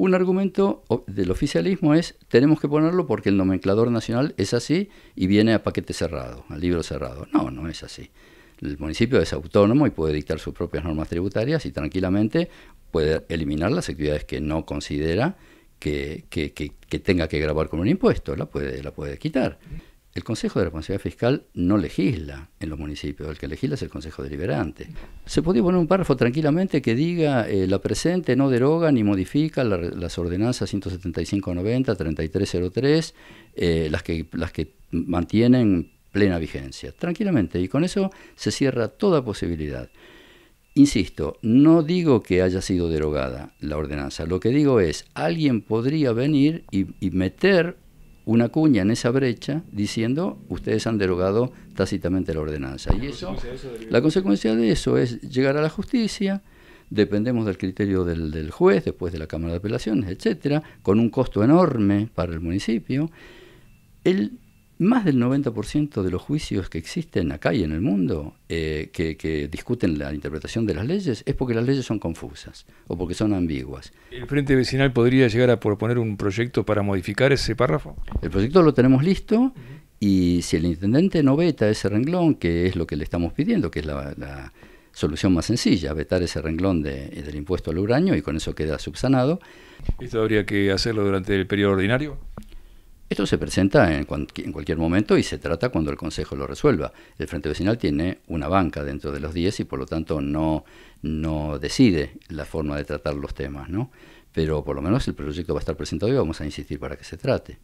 Un argumento del oficialismo es, tenemos que ponerlo porque el nomenclador nacional es así y viene a paquete cerrado, al libro cerrado. No, no es así. El municipio es autónomo y puede dictar sus propias normas tributarias y tranquilamente puede eliminar las actividades que no considera que, que, tenga que grabar con un impuesto, la puede, la puede quitar. El Consejo de Responsabilidad Fiscal no legisla en los municipios, el que legisla es el Consejo Deliberante. Se podría poner un párrafo tranquilamente que diga eh, la presente no deroga ni modifica las ordenanzas 175-90, 3303, eh, las, que, las que mantienen plena vigencia, tranquilamente, y con eso se cierra toda posibilidad. Insisto, no digo que haya sido derogada la ordenanza, lo que digo es, alguien podría venir y, y meter una cuña en esa brecha diciendo ustedes han derogado tácitamente la ordenanza. y eso, la consecuencia de eso es llegar a la justicia, dependemos del criterio del, del juez, después de la Cámara de Apelaciones, etcétera, con un costo enorme para el municipio. El más del 90% de los juicios que existen acá y en el mundo eh, que, discuten la interpretación de las leyes es porque las leyes son confusas o porque son ambiguas. ¿El Frente Vecinal podría llegar a proponer un proyecto para modificar ese párrafo? El proyecto lo tenemos listo y si el intendente no veta ese renglón, que es lo que le estamos pidiendo, que es la, solución más sencilla, vetar ese renglón eh, del impuesto al uranio y con eso queda subsanado. ¿Esto habría que hacerlo durante el periodo ordinario? Esto se presenta en, cualquier momento y se trata cuando el Consejo lo resuelva. El Frente Vecinal tiene una banca dentro de los 10 y por lo tanto no, no decide la forma de tratar los temas, ¿no? Pero por lo menos el proyecto va a estar presentado y vamos a insistir para que se trate.